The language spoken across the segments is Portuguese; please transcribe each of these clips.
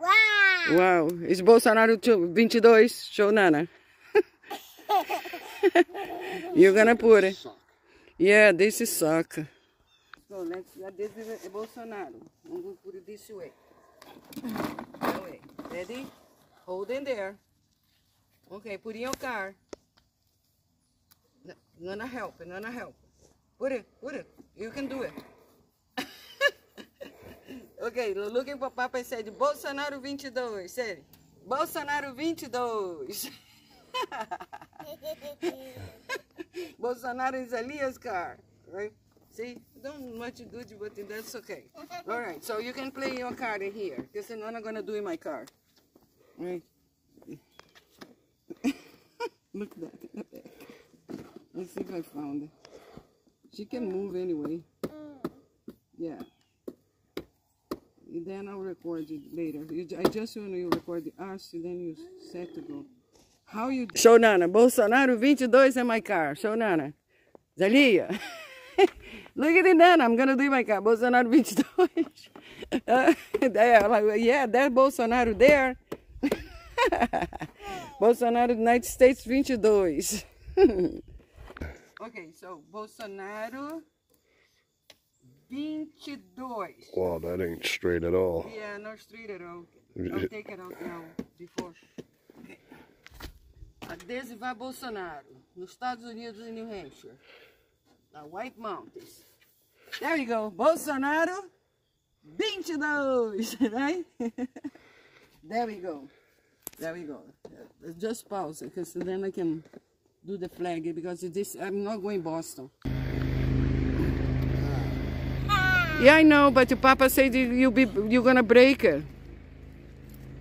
Uau! Uau! Is Bolsonaro 22? Show Nana. You're gonna put it. Yeah, this is soccer. So let's, yeah, this is Bolsonaro. I'm gonna put it this way. That Ready? Hold in there. Okay, put in your é car. I'm gonna help, I'm gonna help. Put it, put it. You can do it. Ok, looking e papai said Bolsonaro 22, sério. Bolsonaro 22. Bolsonaro is a Liascar, right? See, don't much do it, but that's okay. All right, so you can play your card in here. Because I'm not gonna do in my car. Right? Look that. Look at that. Let's see if I found it. She can move anyway. Mm. Yeah. and then I'll record it later. You, I just want you record the us, then you set to go. How you... Show Nana. Bolsonaro 22 in my car. Show Nana. Zalia. Look at the Nana. I'm going to do my car. Bolsonaro 22. uh, there, like, yeah, that Bolsonaro there. Bolsonaro United States 22. okay, so Bolsonaro... 22. Wow, that ain't straight at all. Yeah, not straight at all. I'll take it out now, before. Adese vai Bolsonaro, nos Estados Unidos e New Hampshire. the White Mountains. There you go, Bolsonaro, 22, right? there we go. There we go. Just pause it, because then I can do the flag, because this, I'm not going Boston. Yeah, I know, but Papa said you'll be you're gonna break it,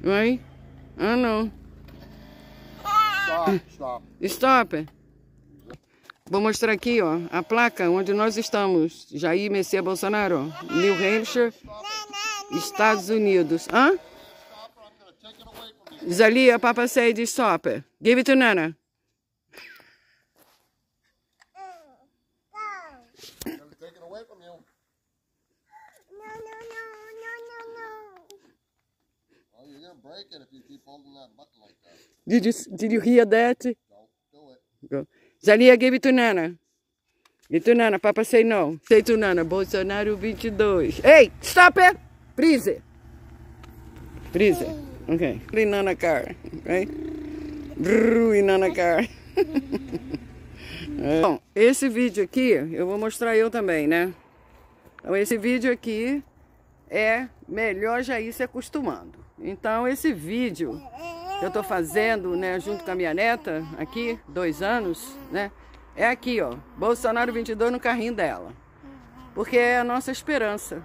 right? I know. Stop, stop. Stop. Vou mostrar aqui, ó, a placa onde nós estamos. Jair Messias Bolsonaro, New Hampshire, Estados Unidos. Hã? Zalia, Papa said stop. Give it to Nana. you'll break if you keep holding that button like that. Did you did you hear that? Don't do it. Go. Zalia, give it to Nana. Give to Nana. Papa say não. Say to Nana. Bolsonaro 22. Hey, stop it. Freeze. Freeze. Okay. In Nana car, right? Brrr, Nana car. Bom, esse vídeo aqui, eu vou mostrar eu também, né? Então esse vídeo aqui é melhor já ir se acostumando. Então esse vídeo eu tô fazendo, né, junto com a minha neta aqui, dois anos, né, é aqui, ó, Bolsonaro 22 no carrinho dela. Porque é a nossa esperança,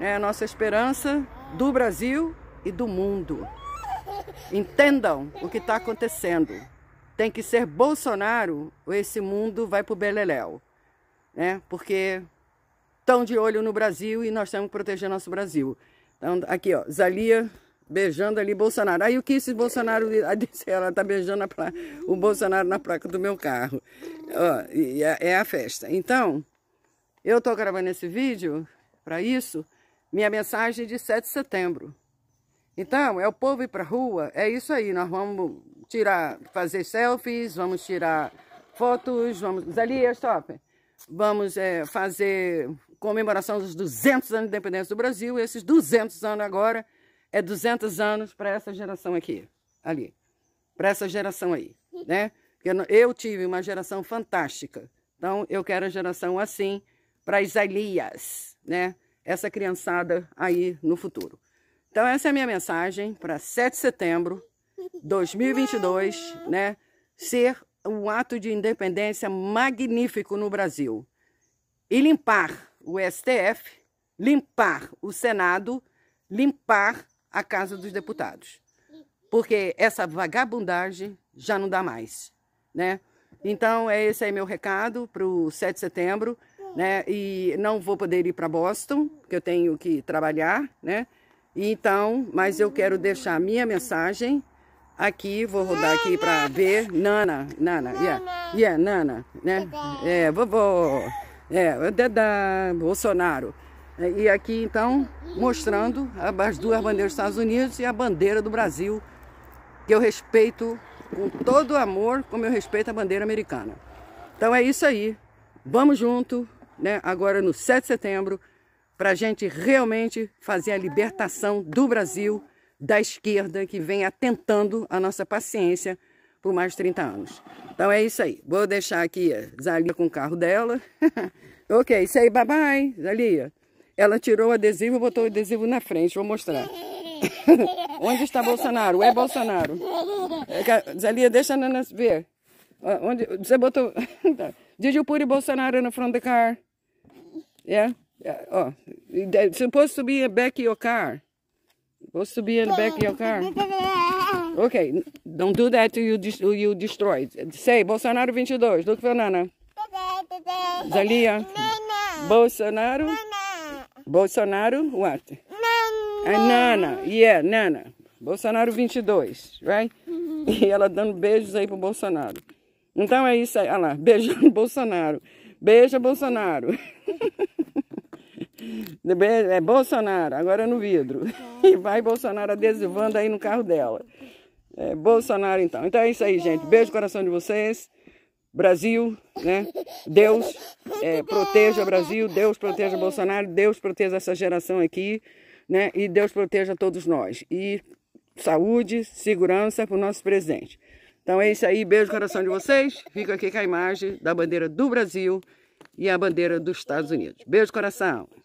né, é a nossa esperança do Brasil e do mundo. Entendam o que está acontecendo. Tem que ser Bolsonaro ou esse mundo vai pro beleléu, né, porque estão de olho no Brasil e nós temos que proteger nosso Brasil. Então, aqui, ó, Zalia beijando ali Bolsonaro. Aí o que esse Bolsonaro disse? Ela tá beijando o Bolsonaro na placa do meu carro. Ó, é, é a festa. Então, eu tô gravando esse vídeo para isso, minha mensagem é de 7 de setembro. Então, é o povo ir para rua, é isso aí. Nós vamos tirar, fazer selfies, vamos tirar fotos, vamos... Ali, é stop. Vamos é, fazer comemoração dos 200 anos de independência do Brasil, esses 200 anos agora é 200 anos para essa geração aqui, ali, para essa geração aí, né? Eu tive uma geração fantástica, então eu quero a geração assim para as Elias, né? Essa criançada aí no futuro. Então essa é a minha mensagem para 7 de setembro 2022, né? Ser um ato de independência magnífico no Brasil e limpar o STF, limpar o Senado, limpar a Casa dos Deputados, porque essa vagabundagem já não dá mais, né? Então, é esse aí meu recado para o 7 de setembro, né? E não vou poder ir para Boston, que eu tenho que trabalhar, né? Então, mas eu quero deixar a minha mensagem aqui, vou rodar aqui para ver. Nana, Nana, yeah, yeah, Nana, né? É, vovô, é, Bolsonaro. É, e aqui então mostrando as duas bandeiras dos Estados Unidos e a bandeira do Brasil, que eu respeito com todo o amor, como eu respeito a bandeira americana. Então é isso aí. Vamos junto, né? Agora no 7 de setembro, para a gente realmente fazer a libertação do Brasil da esquerda que vem atentando a nossa paciência por mais de 30 anos. Então é isso aí. Vou deixar aqui a Zalia com o carro dela. ok, isso aí, bye bye, Zalia. Ela tirou o adesivo e botou o adesivo na frente. Vou mostrar. Onde está Bolsonaro? É Bolsonaro. É Zelia, deixa a Nana ver. Ah, onde, você botou... Did you put Bolsonaro in front of the car? Yeah? yeah. Oh, supposed to be in back of your car. Supposed to be in the back of your car. Okay, don't do that till you, till you destroy Say, Bolsonaro 22. Look for Nana. Zalia. Bolsonaro. Bolsonaro, what? Nana. é Nana, yeah, Nana. Bolsonaro 22, right? Uhum. E ela dando beijos aí pro Bolsonaro. Então é isso aí, olha lá, beijando Bolsonaro. Beija Bolsonaro. é Bolsonaro, agora é no vidro. E uhum. vai Bolsonaro adesivando aí no carro dela. É, Bolsonaro então. Então é isso aí, gente. Beijo no coração de vocês. Brasil, né? Deus é, proteja Brasil, Deus proteja Bolsonaro, Deus proteja essa geração aqui, né? E Deus proteja todos nós. E saúde, segurança para o nosso presente. Então é isso aí, beijo no coração de vocês. Fico aqui com a imagem da bandeira do Brasil e a bandeira dos Estados Unidos. Beijo coração.